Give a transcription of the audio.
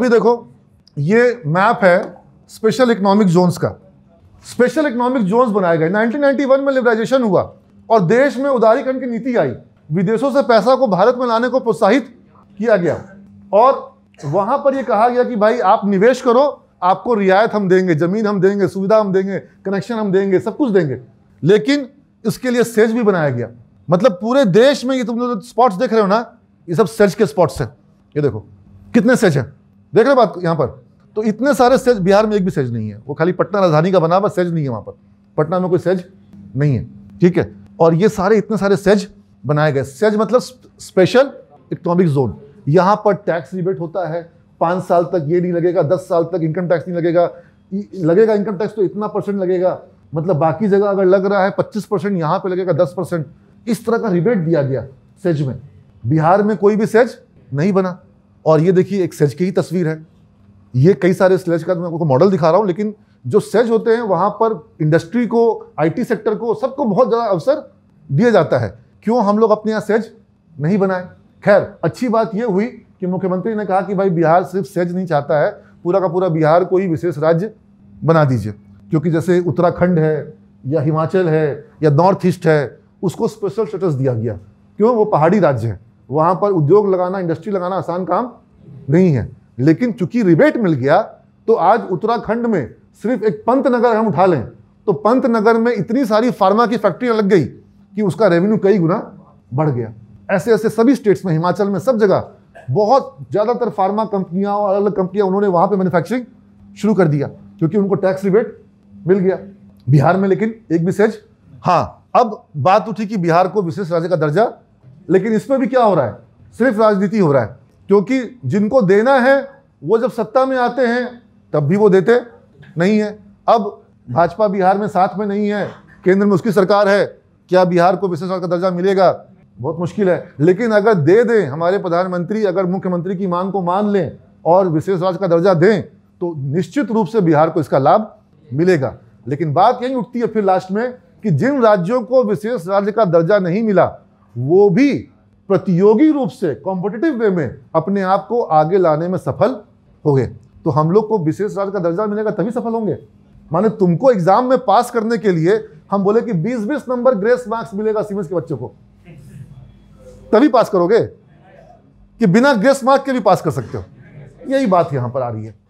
अभी देखो ये मैप है स्पेशल इकोनॉमिक जोन्स का स्पेशल इकोनॉमिक जोन्स बनाए गए 1991 में लिबराइजेशन हुआ और देश में उदारीकरण की नीति आई विदेशों से पैसा को भारत में लाने को प्रोत्साहित किया गया और वहां पर यह कहा गया कि भाई आप निवेश करो आपको रियायत हम देंगे जमीन हम देंगे सुविधा हम देंगे कनेक्शन हम देंगे सब कुछ देंगे लेकिन इसके लिए सेज भी बनाया गया मतलब पूरे देश में ये तुम जो स्पॉट्स देख रहे हो ना ये सब सेज के स्पॉट्स हैं ये देखो कितने सेज हैं देख रहे बात यहाँ पर तो इतने सारे सेज बिहार में एक भी सेज नहीं है वो खाली पटना राजधानी का बना हुआ सेज नहीं है वहाँ पर पटना में कोई सेज नहीं है ठीक है और ये सारे इतने सारे सेज बनाए गए सेज मतलब स्पेशल इकोनॉमिक जोन यहाँ पर टैक्स रिबेट होता है पाँच साल तक ये नहीं लगेगा दस साल तक इनकम टैक्स नहीं लगेगा लगेगा इनकम टैक्स तो इतना परसेंट लगेगा मतलब बाकी जगह अगर लग रहा है पच्चीस परसेंट यहाँ पर लगेगा दस परसेंट इस तरह का रिबेट दिया गया सेज में बिहार में कोई भी सेज नहीं बना और ये देखिए एक सेज की ही तस्वीर है ये कई सारे स्लेज का मैं आपको मॉडल दिखा रहा हूँ लेकिन जो सेज होते हैं वहाँ पर इंडस्ट्री को आईटी सेक्टर को सबको बहुत ज़्यादा अवसर दिया जाता है क्यों हम लोग अपने यहाँ सेज नहीं बनाए खैर अच्छी बात यह हुई कि मुख्यमंत्री ने कहा कि भाई बिहार सिर्फ सेज नहीं चाहता है पूरा का पूरा बिहार को ही विशेष राज्य बना दीजिए क्योंकि जैसे उत्तराखंड है या हिमाचल है या नॉर्थ ईस्ट है उसको स्पेशल स्टेटस दिया गया क्यों वो पहाड़ी राज्य है वहां पर उद्योग लगाना इंडस्ट्री लगाना आसान काम नहीं है लेकिन चूंकि रिबेट मिल गया तो आज उत्तराखंड में सिर्फ एक पंत नगर हम उठा लें तो पंत नगर में इतनी सारी फार्मा की फैक्ट्रियां लग गई कि उसका रेवेन्यू कई गुना बढ़ गया ऐसे ऐसे सभी स्टेट्स में हिमाचल में सब जगह बहुत ज़्यादातर फार्मा कंपनियां और अलग कंपनियां उन्होंने वहां पर मैन्युफैक्चरिंग शुरू कर दिया क्योंकि उनको टैक्स रिबेट मिल गया बिहार में लेकिन एक विशेष हाँ अब बात उठी कि बिहार को विशेष राज्य का दर्जा लेकिन इसमें भी क्या हो रहा है सिर्फ राजनीति हो रहा है क्योंकि जिनको देना है वो जब सत्ता में आते हैं तब भी वो देते नहीं है अब भाजपा बिहार में साथ में नहीं है केंद्र में उसकी सरकार है क्या बिहार को विशेष का दर्जा मिलेगा बहुत मुश्किल है लेकिन अगर दे दें हमारे प्रधानमंत्री अगर मुख्यमंत्री की मांग को मान लें और विशेष राज्य का दर्जा दें तो निश्चित रूप से बिहार को इसका लाभ मिलेगा लेकिन बात यही उठती है फिर लास्ट में कि जिन राज्यों को विशेष राज्य का दर्जा नहीं मिला वो भी प्रतियोगी रूप से कॉम्पिटेटिव वे में अपने आप को आगे लाने में सफल हो गए तो हम लोग को विशेष राज्य का दर्जा मिलेगा तभी सफल होंगे माने तुमको एग्जाम में पास करने के लिए हम बोले कि 20-20 नंबर ग्रेस मार्क्स मिलेगा सीमेंस के बच्चों को तभी पास करोगे कि बिना ग्रेस मार्क के भी पास कर सकते हो यही बात यहां पर आ रही है